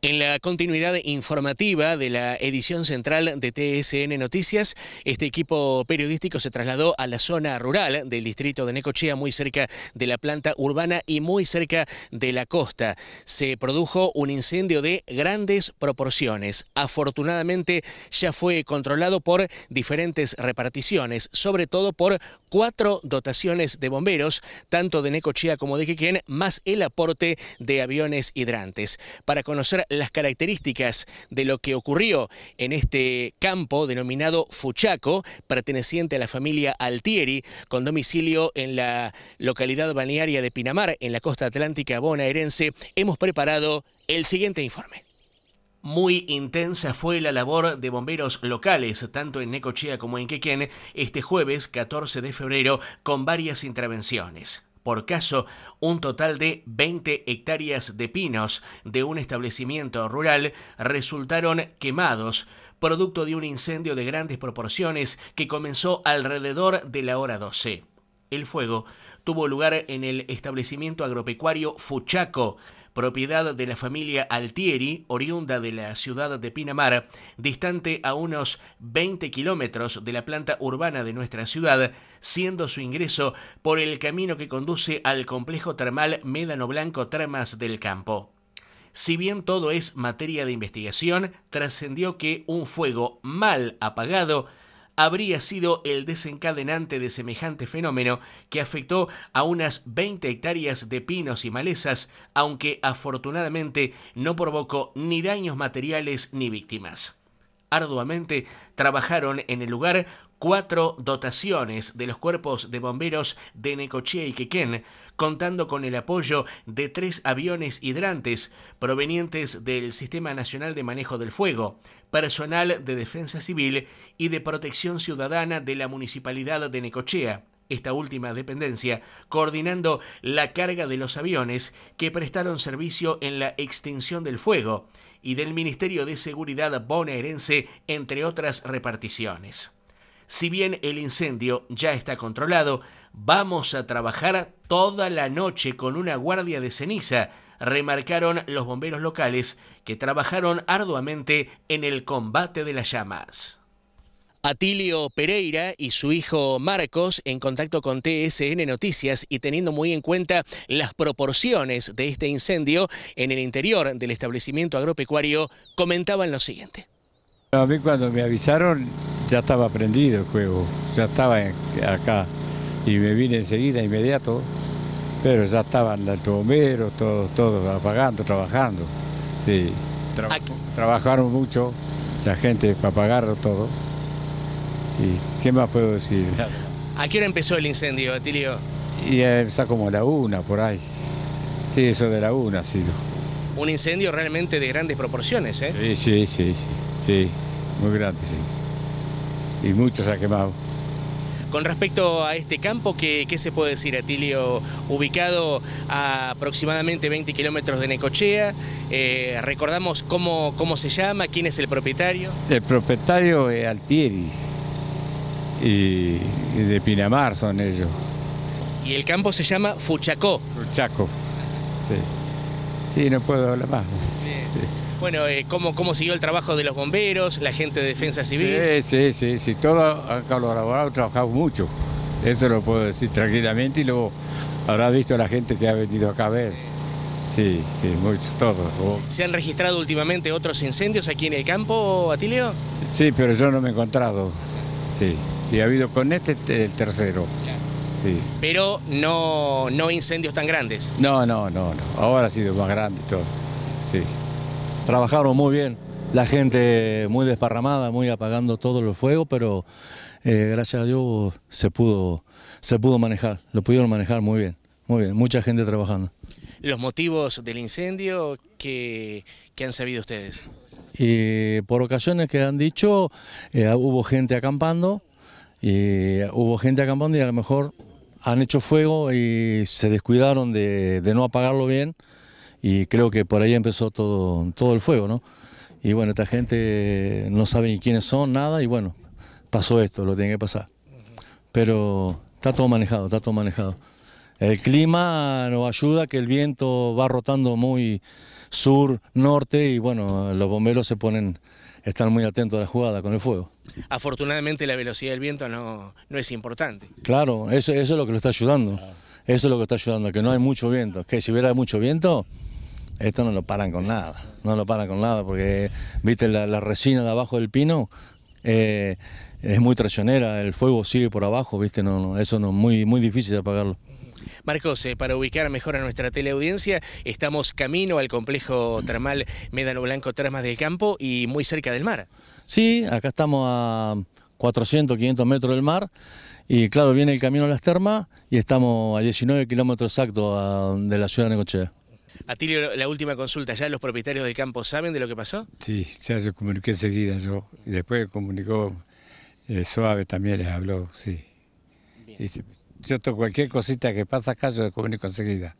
En la continuidad informativa de la edición central de TSN Noticias, este equipo periodístico se trasladó a la zona rural del distrito de Necochea, muy cerca de la planta urbana y muy cerca de la costa. Se produjo un incendio de grandes proporciones. Afortunadamente ya fue controlado por diferentes reparticiones, sobre todo por cuatro dotaciones de bomberos, tanto de Necochea como de Quequén, más el aporte de aviones hidrantes. Para conocer las características de lo que ocurrió en este campo denominado Fuchaco, perteneciente a la familia Altieri, con domicilio en la localidad balnearia de Pinamar, en la costa atlántica bonaerense, hemos preparado el siguiente informe. Muy intensa fue la labor de bomberos locales, tanto en Necochea como en Quequén, este jueves 14 de febrero, con varias intervenciones por caso un total de 20 hectáreas de pinos de un establecimiento rural resultaron quemados, producto de un incendio de grandes proporciones que comenzó alrededor de la hora 12. El fuego tuvo lugar en el establecimiento agropecuario Fuchaco, propiedad de la familia Altieri, oriunda de la ciudad de Pinamar, distante a unos 20 kilómetros de la planta urbana de nuestra ciudad, siendo su ingreso por el camino que conduce al complejo termal Médano Blanco Tramas del Campo. Si bien todo es materia de investigación, trascendió que un fuego mal apagado habría sido el desencadenante de semejante fenómeno que afectó a unas 20 hectáreas de pinos y malezas, aunque afortunadamente no provocó ni daños materiales ni víctimas. Arduamente trabajaron en el lugar cuatro dotaciones de los cuerpos de bomberos de Necochea y Quequén, contando con el apoyo de tres aviones hidrantes provenientes del Sistema Nacional de Manejo del Fuego, personal de Defensa Civil y de Protección Ciudadana de la Municipalidad de Necochea esta última dependencia, coordinando la carga de los aviones que prestaron servicio en la extinción del fuego y del Ministerio de Seguridad bonaerense, entre otras reparticiones. Si bien el incendio ya está controlado, vamos a trabajar toda la noche con una guardia de ceniza, remarcaron los bomberos locales que trabajaron arduamente en el combate de las llamas. Atilio Pereira y su hijo Marcos, en contacto con TSN Noticias y teniendo muy en cuenta las proporciones de este incendio en el interior del establecimiento agropecuario, comentaban lo siguiente. A mí cuando me avisaron ya estaba prendido el juego, ya estaba acá y me vine enseguida, inmediato, pero ya estaban los bomberos, todos, todos apagando, trabajando. Sí, trabajaron mucho la gente para apagarlo todo. ¿Qué más puedo decir? ¿A qué hora empezó el incendio, Atilio? Y está eh, como a la una, por ahí. Sí, eso de la una ha sido. Un incendio realmente de grandes proporciones, ¿eh? Sí, sí, sí, sí. Muy grande, sí. Y mucho se ha quemado. Con respecto a este campo, ¿qué, se puede decir, Atilio? Ubicado a aproximadamente 20 kilómetros de Necochea, eh, recordamos cómo, cómo se llama, quién es el propietario. El propietario es Altieri, y, de Pinamar son ellos. Y el campo se llama Fuchacó. Fuchaco, sí. Sí, no puedo hablar más. Bueno, eh, ¿cómo, ¿cómo siguió el trabajo de los bomberos, la gente de defensa civil? Sí, sí, sí, sí. Todo ha colaborado, trabajado mucho. Eso lo puedo decir tranquilamente y luego habrá visto la gente que ha venido acá a ver. Sí, sí, mucho, todos. ¿Se han registrado últimamente otros incendios aquí en el campo, Atilio? Sí, pero yo no me he encontrado. Sí. Sí, ha habido con este, este el tercero. Sí. Pero no, no incendios tan grandes. No, no, no, Ahora ha sido más grande Sí. Trabajaron muy bien. La gente muy desparramada, muy apagando todos los fuegos, pero eh, gracias a Dios se pudo, se pudo manejar, lo pudieron manejar muy bien, muy bien, mucha gente trabajando. ¿Los motivos del incendio que, han sabido ustedes? por ocasiones que han dicho, eh, hubo gente acampando, y hubo gente acampando y a lo mejor han hecho fuego y se descuidaron de, no apagarlo bien y creo que por ahí empezó todo, todo el fuego, ¿no? Y bueno, esta gente no sabe quiénes son, nada, y bueno, pasó esto, lo tiene que pasar. Pero está todo manejado, está todo manejado. El clima nos ayuda, que el viento va rotando muy sur, norte, y bueno, los bomberos se ponen estar muy atento a la jugada con el fuego. Afortunadamente la velocidad del viento no, no es importante. Claro, eso, eso, es lo que lo está ayudando. Ah. Eso es lo que está ayudando, que no hay mucho viento. Que si hubiera mucho viento, esto no lo paran con nada. No lo paran con nada, porque viste la, resina de abajo del pino. Eh, es muy traicionera, el fuego sigue por abajo, viste, no eso no, muy, muy difícil de apagarlo. Marcos, eh, para ubicar mejor a nuestra teleaudiencia, estamos camino al complejo termal Médano Blanco Termas del Campo y muy cerca del mar. Sí, acá estamos a 400, 500 metros del mar. Y claro, viene el camino a las termas y estamos a 19 kilómetros exactos de la ciudad de Necochea. Atilio, la última consulta, ¿ya los propietarios del campo saben de lo que pasó? Sí, ya se comuniqué enseguida yo. después comunicó eh, Suave también, les habló, sí. Bien yo cualquier cosita que pasa acá, yo lo comunico enseguida.